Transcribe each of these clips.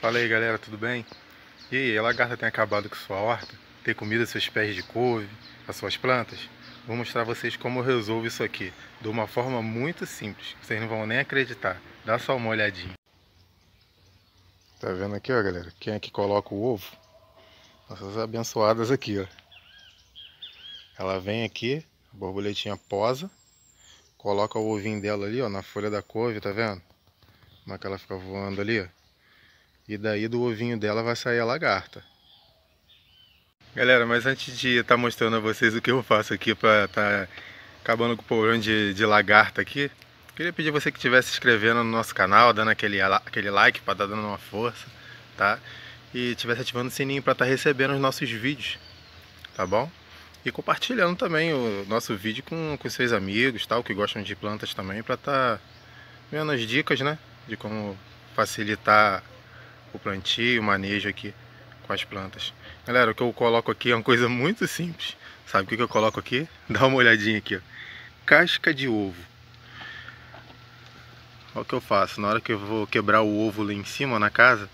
Fala aí galera, tudo bem? E aí, a lagarta tem acabado com sua horta? Tem comido seus pés de couve, as suas plantas? Vou mostrar a vocês como eu resolvo isso aqui, de uma forma muito simples, vocês não vão nem acreditar. Dá só uma olhadinha. Tá vendo aqui, ó galera? Quem é que coloca o ovo? Nossas abençoadas aqui, ó. Ela vem aqui, a borboletinha posa, coloca o ovinho dela ali, ó, na folha da couve, tá vendo? Como é que ela fica voando ali, ó. E daí do ovinho dela vai sair a lagarta. Galera, mas antes de estar tá mostrando a vocês o que eu faço aqui para estar tá acabando com o problema de, de lagarta aqui, queria pedir você que estivesse se inscrevendo no nosso canal, dando aquele, aquele like para estar tá dando uma força, tá? E estivesse ativando o sininho para estar tá recebendo os nossos vídeos, tá bom? E compartilhando também o nosso vídeo com, com seus amigos, tal, que gostam de plantas também, para tá estar vendo as dicas, né? De como facilitar o plantio, o manejo aqui com as plantas. Galera, o que eu coloco aqui é uma coisa muito simples. Sabe o que eu coloco aqui? Dá uma olhadinha aqui, ó. Casca de ovo. Olha o que eu faço. Na hora que eu vou quebrar o ovo lá em cima na casa,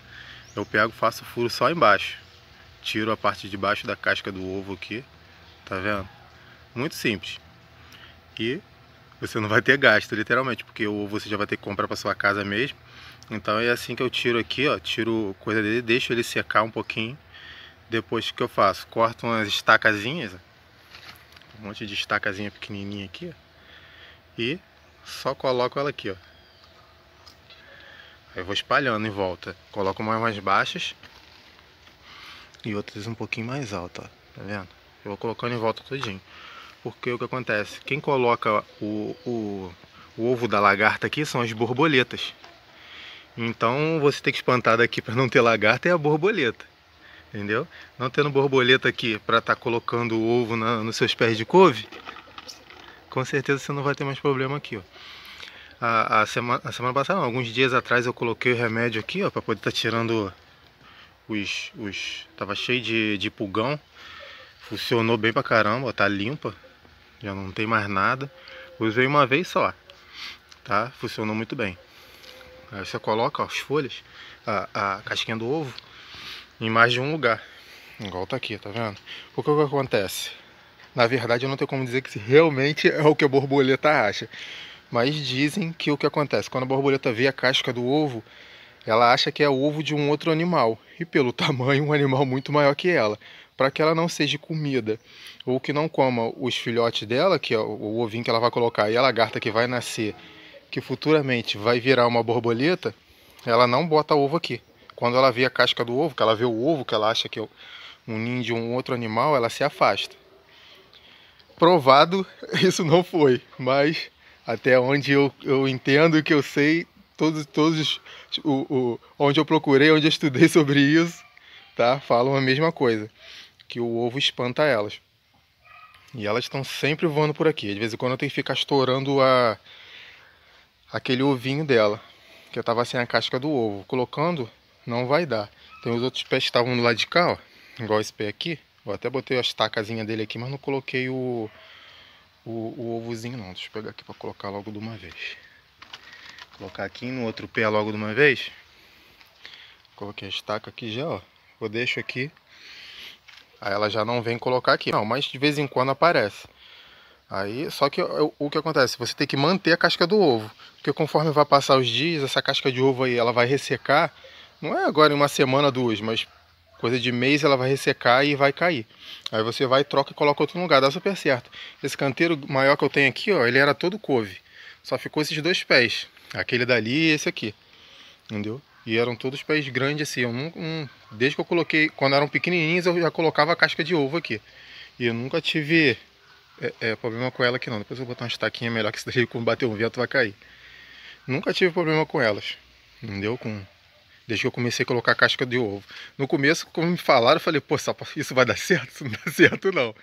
eu pego faço furo só embaixo. Tiro a parte de baixo da casca do ovo aqui. Tá vendo? Muito simples. E você não vai ter gasto, literalmente, porque o ovo você já vai ter que comprar para sua casa mesmo. Então é assim que eu tiro aqui, ó, tiro coisa dele, deixo ele secar um pouquinho. Depois que eu faço, corto umas estacazinhas, um monte de estacazinha pequenininha aqui, ó, e só coloco ela aqui, ó. Aí eu vou espalhando em volta, coloco umas mais baixas e outras um pouquinho mais altas, ó. tá vendo? Eu vou colocando em volta todinho, porque o que acontece, quem coloca o, o, o ovo da lagarta aqui são as borboletas. Então você tem que espantar daqui para não ter lagarta é a borboleta. Entendeu? Não tendo borboleta aqui para estar tá colocando o ovo na, nos seus pés de couve, com certeza você não vai ter mais problema aqui. Ó. A, a, semana, a semana passada, não, alguns dias atrás, eu coloquei o remédio aqui para poder estar tá tirando os, os. Tava cheio de, de pulgão. Funcionou bem pra caramba, ó, tá limpa. Já não tem mais nada. Usei uma vez só. Tá? Funcionou muito bem. Aí você coloca ó, as folhas, a, a casquinha do ovo, em mais de um lugar. Igual tá aqui, tá vendo? Porque o que acontece? Na verdade, eu não tenho como dizer que isso realmente é o que a borboleta acha. Mas dizem que o que acontece? Quando a borboleta vê a casca do ovo, ela acha que é o ovo de um outro animal. E pelo tamanho, um animal muito maior que ela. Para que ela não seja comida. Ou que não coma os filhotes dela, que é o ovinho que ela vai colocar, e a lagarta que vai nascer que futuramente vai virar uma borboleta, ela não bota ovo aqui. Quando ela vê a casca do ovo, que ela vê o ovo, que ela acha que é um ninho de um outro animal, ela se afasta. Provado, isso não foi, mas até onde eu, eu entendo e que eu sei, todos, todos o, o, onde eu procurei, onde eu estudei sobre isso, tá? falam a mesma coisa, que o ovo espanta elas. E elas estão sempre voando por aqui. De vez em quando eu tenho que ficar estourando a, aquele ovinho dela, que eu tava sem a casca do ovo. Colocando, não vai dar. Tem os outros pés que estavam do lado de cá, ó, igual esse pé aqui. Eu até botei as tacazinhas dele aqui, mas não coloquei o, o, o ovozinho não. Deixa eu pegar aqui para colocar logo de uma vez. Colocar aqui no outro pé logo de uma vez. Coloquei a estaca aqui já, ó. Eu deixo aqui. Aí ela já não vem colocar aqui. Não, mas de vez em quando aparece. Aí, só que o que acontece? Você tem que manter a casca do ovo, porque conforme vai passar os dias, essa casca de ovo aí, ela vai ressecar. Não é agora em uma semana, duas, mas coisa de mês ela vai ressecar e vai cair. Aí você vai, troca e coloca outro lugar, dá super certo. Esse canteiro maior que eu tenho aqui, ó, ele era todo couve. Só ficou esses dois pés, aquele dali e esse aqui. Entendeu? E eram todos pés grandes assim. Eu não, não, desde que eu coloquei, quando eram pequenininhos, eu já colocava a casca de ovo aqui. E eu nunca tive é, é, problema com ela aqui não. Depois eu vou botar uma estaquinha melhor que isso daí, quando bater um vento vai cair. Nunca tive problema com elas. Entendeu? Com... Desde que eu comecei a colocar casca de ovo. No começo, como me falaram, eu falei, pô, isso vai dar certo? Isso não dá certo não.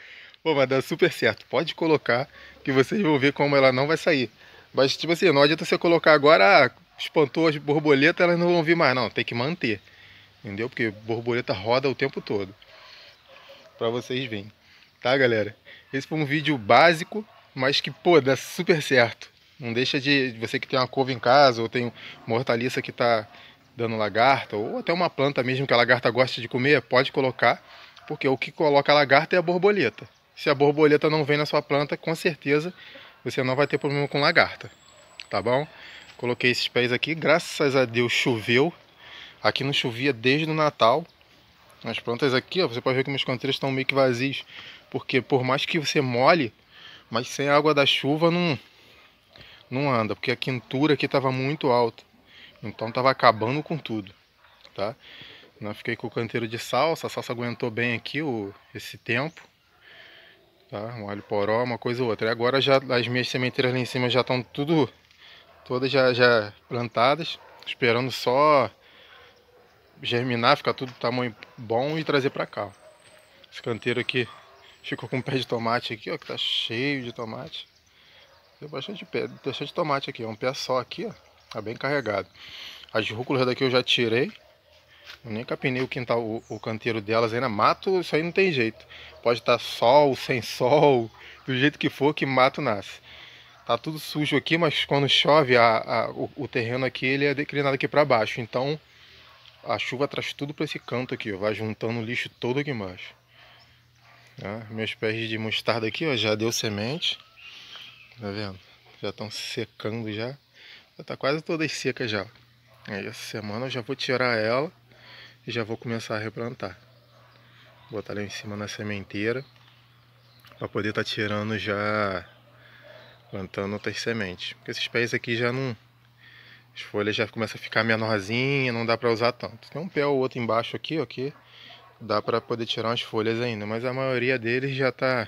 Pô, vai dar super certo. Pode colocar que vocês vão ver como ela não vai sair. Mas, tipo assim, não adianta você colocar agora, ah, espantou as borboletas, elas não vão vir mais. Não, tem que manter. Entendeu? Porque borboleta roda o tempo todo. Pra vocês verem. Tá, galera? Esse foi um vídeo básico, mas que, pô, dá super certo. Não deixa de você que tem uma couve em casa ou tem uma hortaliça que está dando lagarta ou até uma planta mesmo que a lagarta gosta de comer, pode colocar, porque o que coloca a lagarta é a borboleta. Se a borboleta não vem na sua planta, com certeza você não vai ter problema com lagarta, tá bom? Coloquei esses pés aqui, graças a Deus choveu. Aqui não chovia desde o Natal, as plantas aqui, ó, você pode ver que meus canteiros estão meio que vazios. Porque por mais que você molhe, mas sem a água da chuva não, não anda. Porque a quintura aqui estava muito alta. Então estava acabando com tudo, tá? Eu fiquei com o canteiro de salsa. A salsa aguentou bem aqui o, esse tempo. Tá? Um alho poró, uma coisa ou outra. E agora já as minhas sementeiras lá em cima já estão tudo... Todas já, já plantadas. Esperando só germinar, ficar tudo do tamanho bom e trazer para cá. Esse canteiro aqui ficou com um pé de tomate aqui, ó, que tá cheio de tomate. Tem bastante pé, bastante tomate aqui, é um pé só aqui, ó, tá bem carregado. As rúculas daqui eu já tirei. Eu nem capinei o quintal, o, o canteiro delas ainda. Mato, isso aí não tem jeito. Pode estar tá sol, sem sol, do jeito que for que mato nasce. Tá tudo sujo aqui, mas quando chove, a, a o, o terreno aqui ele é declinado aqui para baixo. Então a chuva traz tudo para esse canto aqui, ó, vai juntando o lixo todo aqui embaixo. Tá? Meus pés de mostarda aqui, ó, já deu semente. Tá vendo? Já estão secando já. Já tá quase todas secas já. Aí, essa semana eu já vou tirar ela e já vou começar a replantar. Botar ela em cima na sementeira para poder estar tá tirando já plantando outras sementes. Porque esses pés aqui já não as folhas já começam a ficar menorzinhas, não dá para usar tanto. Tem um pé ou outro embaixo aqui, ó, que dá para poder tirar umas folhas ainda, mas a maioria deles já tá...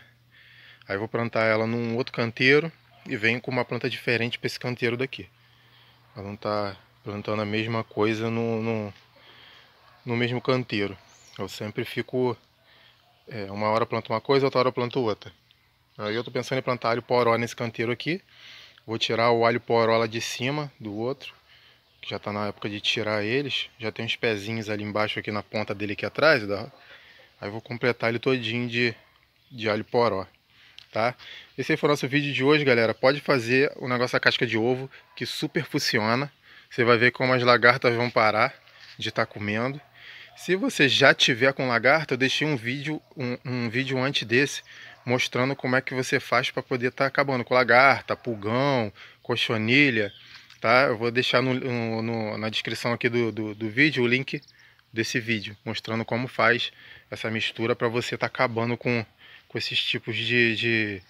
Aí vou plantar ela num outro canteiro e venho com uma planta diferente para esse canteiro daqui. Ela não tá plantando a mesma coisa no, no, no mesmo canteiro. Eu sempre fico... É, uma hora planto uma coisa, outra hora planto outra. Aí eu tô pensando em plantar alho poró nesse canteiro aqui. Vou tirar o alho porola de cima do outro, que já está na época de tirar eles. Já tem uns pezinhos ali embaixo, aqui na ponta dele aqui atrás. Da... Aí vou completar ele todinho de, de alho poró, tá? Esse aí foi o nosso vídeo de hoje, galera. Pode fazer o negócio da casca de ovo, que super funciona. Você vai ver como as lagartas vão parar de estar tá comendo. Se você já tiver com lagarta, eu deixei um vídeo, um, um vídeo antes desse, mostrando como é que você faz para poder estar tá acabando com lagarta, pulgão, cochonilha, tá? Eu vou deixar no, no, na descrição aqui do, do, do, vídeo o link desse vídeo, mostrando como faz essa mistura para você estar tá acabando com, com esses tipos de, de,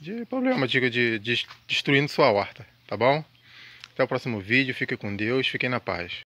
de problema, digo, de, de destruindo sua horta, tá bom? Até o próximo vídeo, fique com Deus, fiquem na paz.